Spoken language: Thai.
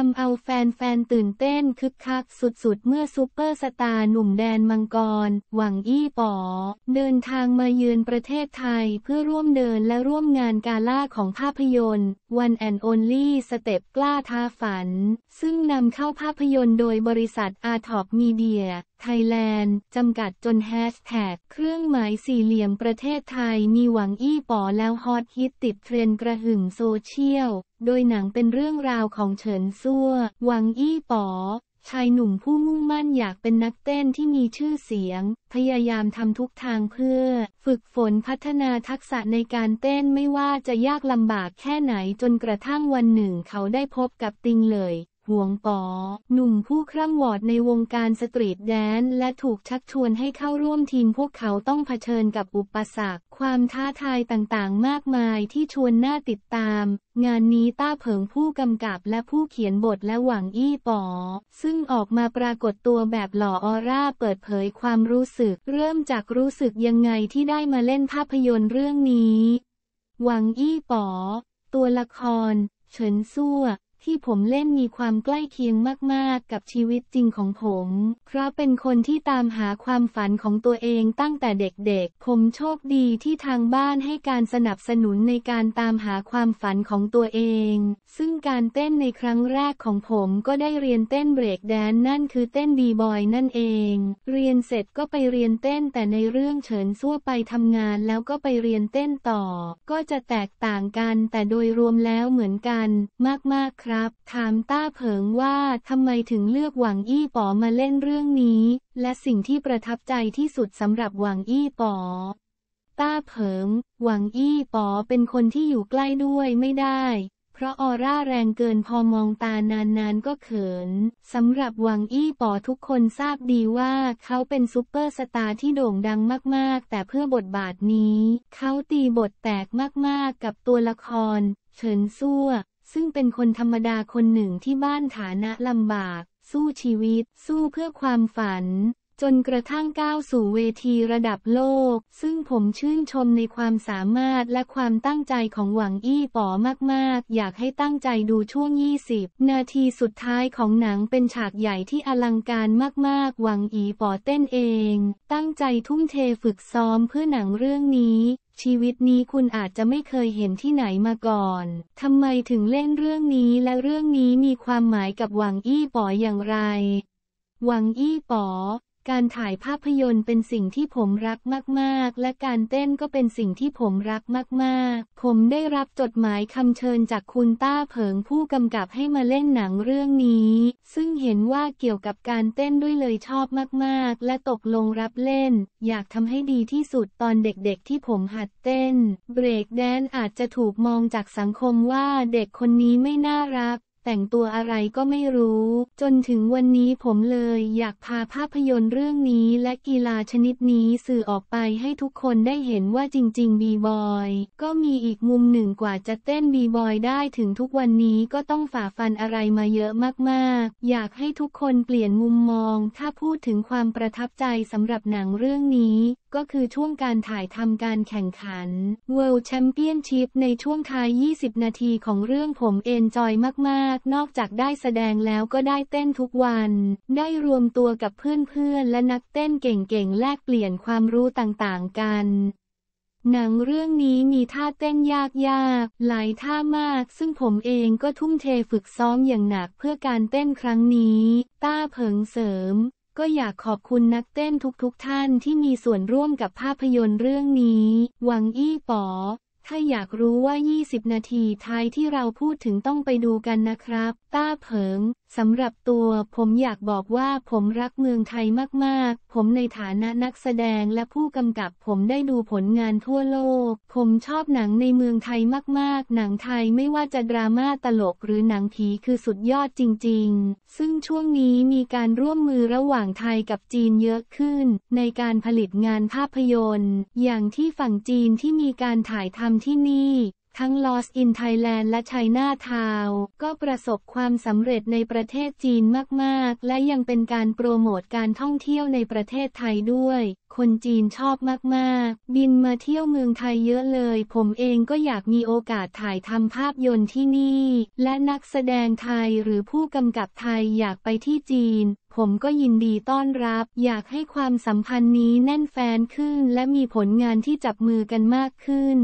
ทำเอาแฟนๆตื่นเต้นคึกคักสุดๆเมื่อซูเปอร์สตาร์หนุ่มแดนมังกร หวังอี้ป๋อเดินทางมาเยือนประเทศไทยเพื่อร่วมเดินและร่วมงานกาล่าของภาพยนตร์ One and Only สเต็ปกล้าท้าฝัน ซึ่งนำเข้าภาพยนตร์โดยบริษัทอาท็อปมีเดียไทยแลนด์จำกัดจนแฮชแท็กเครื่องหมายสี่เหลี่ยมประเทศไทยมีหวังอี้ป๋อแล้วฮอตฮิตติดเทรนกระหึ่มโซเชียลโดยหนังเป็นเรื่องราวของเฉินซั่วหวังอี้ป๋อ ชายหนุ่มผู้มุ่งมั่นอยากเป็นนักเต้นที่มีชื่อเสียง พยายามทำทุกทางเพื่อ ฝึกฝนพัฒนาทักษะในการเต้นไม่ว่าจะยากลำบากแค่ไหนจนกระทั่งวันหนึ่งเขาได้พบกับติงเลยหวงปอหนุ่มผู้คร่ำวอดในวงการสตรีทแดนซ์และถูกชักชวนให้เข้าร่วมทีมพวกเขาต้องเผชิญกับอุปสรรค ความท้าทายต่างๆมากมายที่ชวนน่าติดตาม งานนี้ต้าเผิงผู้กำกับและผู้เขียนบทและหวังอี้ปอซึ่งออกมาปรากฏตัวแบบหล่อออร่าเปิดเผยความรู้สึกเริ่มจากรู้สึกยังไงที่ได้มาเล่นภาพยนตร์เรื่องนี้ หวังอี้ปอตัวละคร เฉินซั่วที่ผมเล่นมีความใกล้เคียงมาก ๆ กับชีวิตจริงของผม เพราะเป็นคนที่ตามหาความฝันของตัวเองตั้งแต่เด็กๆ ผมโชคดีที่ทางบ้านให้การสนับสนุนในการตามหาความฝันของตัวเอง ซึ่งการเต้นในครั้งแรกของผมก็ได้เรียนเต้นเบรกแดนนั่นคือเต้นบีบอยนั่นเอง เรียนเสร็จก็ไปเรียนเต้นแต่ในเรื่องเฉินซั่วไปทำงานแล้วก็ไปเรียนเต้นต่อ ก็จะแตกต่างกัน แต่โดยรวมแล้วเหมือนกันมาก ๆครับับถามต้าเผิงว่าทำไมถึงเลือกหวังอี้ป๋อมาเล่นเรื่องนี้ และสิ่งที่ประทับใจที่สุดสำหรับหวังอี้ป๋อ ต้าเผิง หวังอี้ป๋อเป็นคนที่อยู่ใกล้ด้วยไม่ได้ เพราะออร่าแรงเกินพอมองตานานๆ ก็เขินสำหรับหวังอี้ป๋อทุกคนทราบดีว่าเขาเป็นซูเปอร์สตาร์ที่โด่งดังมากๆ แต่เพื่อบทบาทนี้ เขาตีบทแตกมากๆกับตัวละคร เฉินซั่วซึ่งเป็นคนธรรมดาคนหนึ่งที่บ้านฐานะลำบาก สู้ชีวิต สู้เพื่อความฝัน จนกระทั่งก้าวสู่เวทีระดับโลก ซึ่งผมชื่นชมในความสามารถและความตั้งใจของหวังอี้ป๋อมากๆ อยากให้ตั้งใจดูช่วง20นาทีสุดท้ายของหนังเป็นฉากใหญ่ที่อลังการมากๆ หวังอี้ป๋อเต้นเอง ตั้งใจทุ่มเทฝึกซ้อมเพื่อหนังเรื่องนี้ชีวิตนี้คุณอาจจะไม่เคยเห็นที่ไหนมาก่อน ทำไมถึงเล่นเรื่องนี้และเรื่องนี้มีความหมายกับหวังอี้ป๋ออย่างไร หวังอี้ป๋อการถ่ายภาพยนตร์เป็นสิ่งที่ผมรักมาก ๆ และการเต้นก็เป็นสิ่งที่ผมรักมาก ๆ ผมได้รับจดหมายคำเชิญจากคุณต้าเผิงผู้กำกับให้มาเล่นหนังเรื่องนี้ ซึ่งเห็นว่าเกี่ยวกับการเต้นด้วยเลยชอบมากๆ และตกลงรับเล่น อยากทำให้ดีที่สุดตอนเด็กๆที่ผมหัดเต้นเบรกแดนอาจจะถูกมองจากสังคมว่าเด็กคนนี้ไม่น่ารักแต่งตัวอะไรก็ไม่รู้ จนถึงวันนี้ผมเลยอยากพาภาพยนตร์เรื่องนี้และกีฬาชนิดนี้สื่อออกไปให้ทุกคนได้เห็นว่าจริงๆบีบอย ก็มีอีกมุมหนึ่งกว่าจะเต้นบีบอยได้ถึงทุกวันนี้ก็ต้องฝ่าฟันอะไรมาเยอะมากๆ อยากให้ทุกคนเปลี่ยนมุมมองถ้าพูดถึงความประทับใจสำหรับหนังเรื่องนี้ก็คือช่วงการถ่ายทำการแข่งขัน World Championship ในช่วงท้าย 20 นาทีของเรื่องผมเอนจอยมากๆ นอกจากได้แสดงแล้วก็ได้เต้นทุกวัน ได้รวมตัวกับเพื่อนๆ และนักเต้นเก่งๆ แลกเปลี่ยนความรู้ต่างๆกัน หนังเรื่องนี้มีท่าเต้นยากๆ หลายท่ามาก ซึ่งผมเองก็ทุ่มเทฝึกซ้อมอย่างหนักเพื่อการเต้นครั้งนี้ ต้าเผิงเสริมก็อยากขอบคุณนักเต้นทุกๆทท่านที่มีส่วนร่วมกับภาพยนตร์เรื่องนี้ หวังอี้ป๋อ ถ้าอยากรู้ว่า 20 นาทีท้ายที่เราพูดถึงต้องไปดูกันนะครับ ต้าเผิง สำหรับตัวผมอยากบอกว่าผมรักเมืองไทยมากผมในฐานะนักแสดงและผู้กำกับผมได้ดูผลงานทั่วโลก ผมชอบหนังในเมืองไทยมากๆ หนังไทยไม่ว่าจะดราม่าตลกหรือหนังผีคือสุดยอดจริงๆ ซึ่งช่วงนี้มีการร่วมมือระหว่างไทยกับจีนเยอะขึ้นในการผลิตงานภาพยนตร์ อย่างที่ฝั่งจีนที่มีการถ่ายทำที่นี่ทั้งลอสอินไทยแลนด์และไชน่าทาวก็ประสบความสำเร็จในประเทศจีนมาก ๆ และยังเป็นการโปรโมทการท่องเที่ยวในประเทศไทยด้วย คนจีนชอบมากๆ บินมาเที่ยวเมืองไทยเยอะเลย ผมเองก็อยากมีโอกาสถ่ายทำภาพยนตร์ที่นี่ และนักแสดงไทยหรือผู้กำกับไทยอยากไปที่จีน ผมก็ยินดีต้อนรับ อยากให้ความสัมพันธ์นี้แน่นแฟนขึ้นและมีผลงานที่จับมือกันมากขึ้น